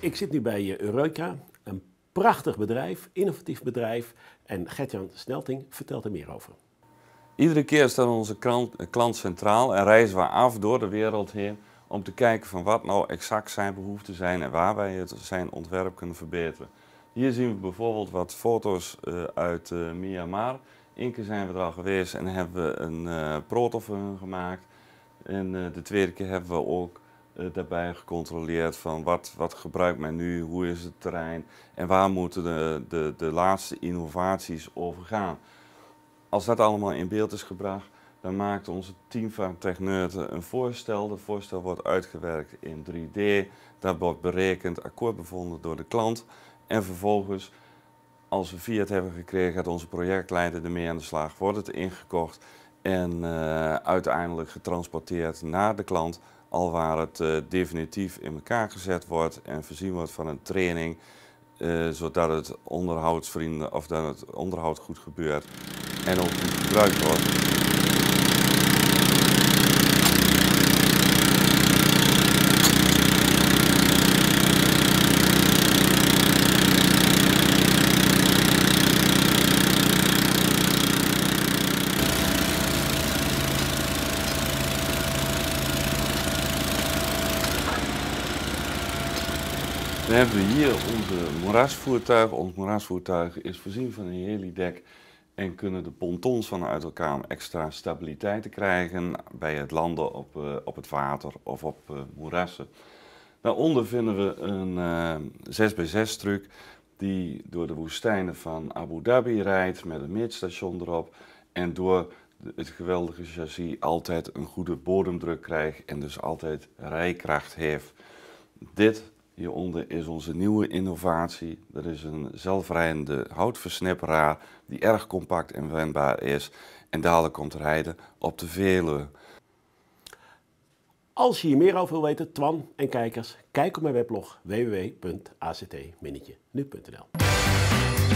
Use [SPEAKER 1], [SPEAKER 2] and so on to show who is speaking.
[SPEAKER 1] Ik zit nu bij eh, Eureka, een prachtig bedrijf, innovatief bedrijf. En Gertjan Snelting vertelt er meer over.
[SPEAKER 2] Iedere keer staat onze eh, klant centraal en reizen we af door de wereld heen om te kijken van wat nou exact zijn behoeften zijn en waar wij het zijn ontwerp kunnen verbeteren. Hier zien we bijvoorbeeld wat foto's eh, uit Myanmar. Eén keer zijn we er al geweest en hebben we een proto gemaakt. En de tweede keer hebben we ook eh, daarbij gecontroleerd van wat, wat gebruikt men nu, hoe is het terrein en waar moeten de, de, de laatste innovaties over gaan. Als dat allemaal in beeld is gebracht, dan maakt onze team van techneuten een voorstel. Dat voorstel wordt uitgewerkt in 3D. dat wordt berekend, akkoord bevonden door de klant. En vervolgens, als we fiat hebben gekregen, gaat onze projectleider ermee aan de slag. Wordt het ingekocht en eh, uiteindelijk getransporteerd naar de klant al waar het eh, definitief in elkaar gezet wordt en voorzien wordt van een training, eh, zodat het onderhoudsvrienden of dat het onderhoud goed gebeurt en ook goed gebruikt wordt. Dan hebben we hier onze moerasvoertuig. Ons moerasvoertuig is voorzien van een helidek en kunnen de pontons vanuit elkaar om extra stabiliteit te krijgen bij het landen op, eh, op het water of op eh, moerassen. Daaronder vinden we een 6x6 eh, truck die door de woestijnen van Abu Dhabi rijdt met een midstation erop en door het geweldige chassis altijd een goede bodemdruk krijgt en dus altijd rijkracht heeft. Dit Hieronder is onze nieuwe innovatie. Dat is een zelfrijdende houtversnipperaar die erg compact en wendbaar is en dadelijk komt rijden op de Veluwe.
[SPEAKER 1] Als je hier meer over wil weten, Twan en kijkers, kijk op mijn weblog www.act-nu.nl.